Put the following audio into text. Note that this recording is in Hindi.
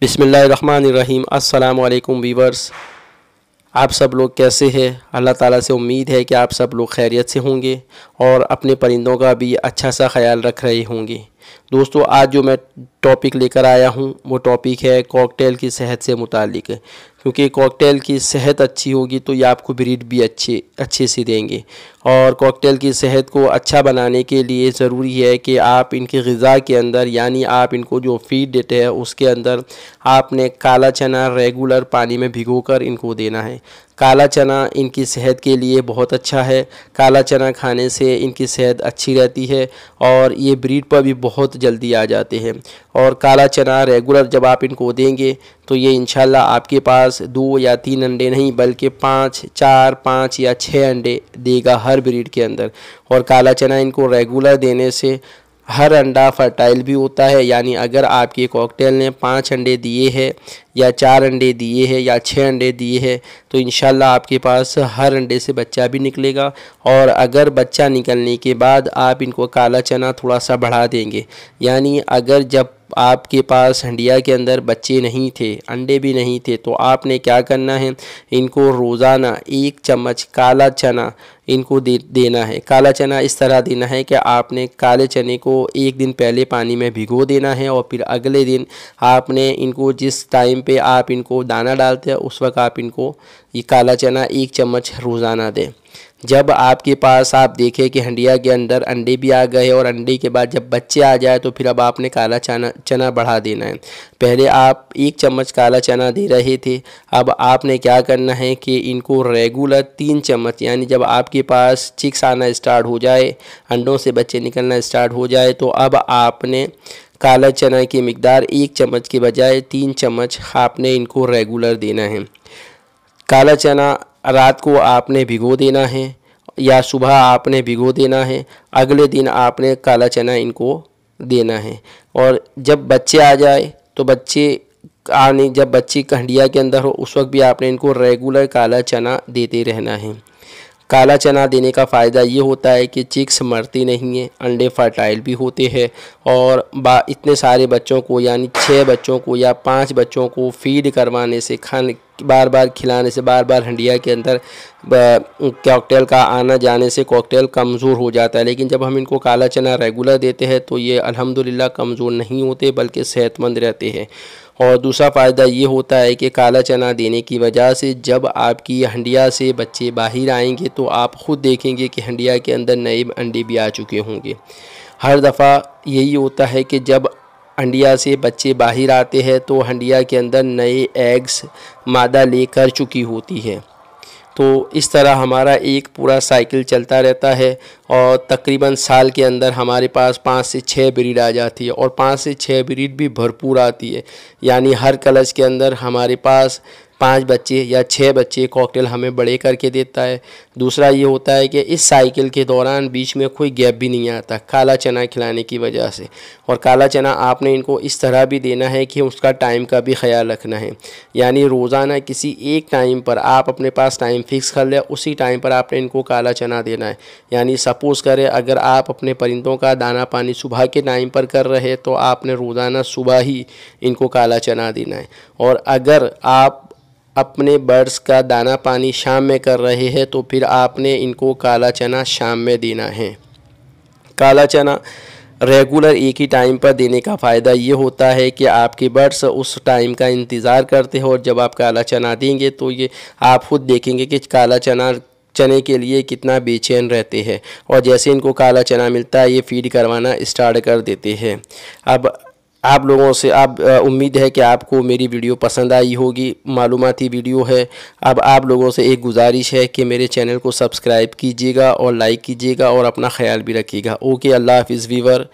बिसमीम् अल्लाम वीवर्स आप सब लोग कैसे हैं अल्लाह ताला से उम्मीद है कि आप सब लोग खैरियत से होंगे और अपने परिंदों का भी अच्छा सा ख्याल रख रहे होंगे दोस्तों आज जो मैं टॉपिक लेकर आया हूँ वो टॉपिक है कॉकटेल की सेहत से मुतालिक क्योंकि कॉकटेल की सेहत अच्छी होगी तो ये आपको ब्रीड भी अच्छे अच्छे से देंगे और कॉकटेल की सेहत को अच्छा बनाने के लिए ज़रूरी है कि आप इनकी गज़ा के अंदर यानी आप इनको जो फीड देते हैं उसके अंदर आपने काला चना रेगुलर पानी में भिगो कर इनको देना है काला चना इनकी सेहत के लिए बहुत अच्छा है काला चना खाने से इनकी सेहत अच्छी रहती है और ये ब्रीड पर भी बहुत जल्दी आ जाते हैं और काला चना रेगुलर जब आप इनको देंगे तो ये इनशाला आपके पास दो या तीन अंडे नहीं बल्कि पाँच चार पाँच या छः अंडे देगा हर ब्रीड के अंदर और काला चना इनको रेगुलर देने से हर अंडा फर्टाइल भी होता है यानी अगर आपके कॉकटेल ने पाँच अंडे दिए हैं या चार अंडे दिए हैं या छः अंडे दिए हैं तो इन आपके पास हर अंडे से बच्चा भी निकलेगा और अगर बच्चा निकलने के बाद आप इनको काला चना थोड़ा सा बढ़ा देंगे यानी अगर जब आपके पास हंडिया के अंदर बच्चे नहीं थे अंडे भी नहीं थे तो आपने क्या करना है इनको रोज़ाना एक चम्मच काला चना इनको दे देना है काला चना इस तरह देना है कि आपने काले चने को एक दिन पहले पानी में भिगो देना है और फिर अगले दिन आपने इनको जिस टाइम पे आप इनको दाना डालते हैं उस वक्त आप इनको ये काला चना एक चम्मच रोज़ाना दें जब आपके पास आप देखें कि हंडिया के अंदर अंडे भी आ गए और अंडे के बाद जब बच्चे आ जाए तो फिर अब आपने काला चना चना बढ़ा देना है पहले आप एक चम्मच काला चना दे रहे थे अब आपने क्या करना है कि इनको रेगुलर तीन चम्मच यानी जब आपके आपके पास चिक्स आना स्टार्ट हो जाए अंडों से बच्चे निकलना स्टार्ट हो जाए तो अब आपने काला चना की मकदार एक चम्मच के बजाय तीन चम्मच आपने इनको रेगुलर देना है काला चना रात को आपने भिगो देना है या सुबह आपने भिगो देना है अगले दिन आपने काला चना इनको देना है और जब बच्चे आ जाए तो बच्चे आने जब बच्चे कंडिया के अंदर हो उस वक्त भी आपने इनको रेगुलर काला चना देते रहना है काला चना देने का फ़ायदा ये होता है कि चिक्स मरती नहीं है अंडे फर्टाइल भी होते हैं और बा इतने सारे बच्चों को यानी छः बच्चों को या पाँच बच्चों को फीड करवाने से खाने बार बार खिलाने से बार बार हंडिया के अंदर कॉकटेल का आना जाने से कॉकटेल कमज़ोर हो जाता है लेकिन जब हम इनको काला चना रेगुलर देते हैं तो ये अलहमदिल्ला कमज़ोर नहीं होते बल्कि सेहतमंद रहते हैं और दूसरा फ़ायदा ये होता है कि काला चना देने की वजह से जब आपकी हंडिया से बच्चे बाहर आएंगे तो आप ख़ुद देखेंगे कि हंडिया के अंदर नए अंडे भी आ चुके होंगे हर दफ़ा यही होता है कि जब अंडिया से बच्चे बाहर आते हैं तो हंडिया के अंदर नए एग्स मादा लेकर चुकी होती है तो इस तरह हमारा एक पूरा साइकिल चलता रहता है और तकरीबन साल के अंदर हमारे पास पाँच से छः ब्रीड आ जाती है और पाँच से छः ब्रीड भी भरपूर आती है यानी हर कलच के अंदर हमारे पास पाँच बच्चे या छः बच्चे कॉकटेल हमें बड़े करके देता है दूसरा ये होता है कि इस साइकिल के दौरान बीच में कोई गैप भी नहीं आता काला चना खिलाने की वजह से और काला चना आपने इनको इस तरह भी देना है कि उसका टाइम का भी ख्याल रखना है यानी रोज़ाना किसी एक टाइम पर आप अपने पास टाइम फिक्स कर लें उसी टाइम पर आपने इनको काला चना देना है यानी सपोज़ करें अगर आप अपने परिंदों का दाना पानी सुबह के टाइम पर कर रहे तो आपने रोज़ाना सुबह ही इनको काला चना देना है और अगर आप अपने बर्ड्स का दाना पानी शाम में कर रहे हैं तो फिर आपने इनको काला चना शाम में देना है काला चना रेगुलर एक ही टाइम पर देने का फ़ायदा ये होता है कि आपके बर्ड्स उस टाइम का इंतज़ार करते हैं और जब आप काला चना देंगे तो ये आप खुद देखेंगे कि काला चना चने के लिए कितना बेचैन रहते हैं और जैसे इनको काला चना मिलता है ये फीड करवाना स्टार्ट कर देते हैं अब आप लोगों से आप उम्मीद है कि आपको मेरी वीडियो पसंद आई होगी मालूमती वीडियो है अब आप लोगों से एक गुजारिश है कि मेरे चैनल को सब्सक्राइब कीजिएगा और लाइक कीजिएगा और अपना ख्याल भी रखिएगा ओके अल्लाह हाफिज़ वीवर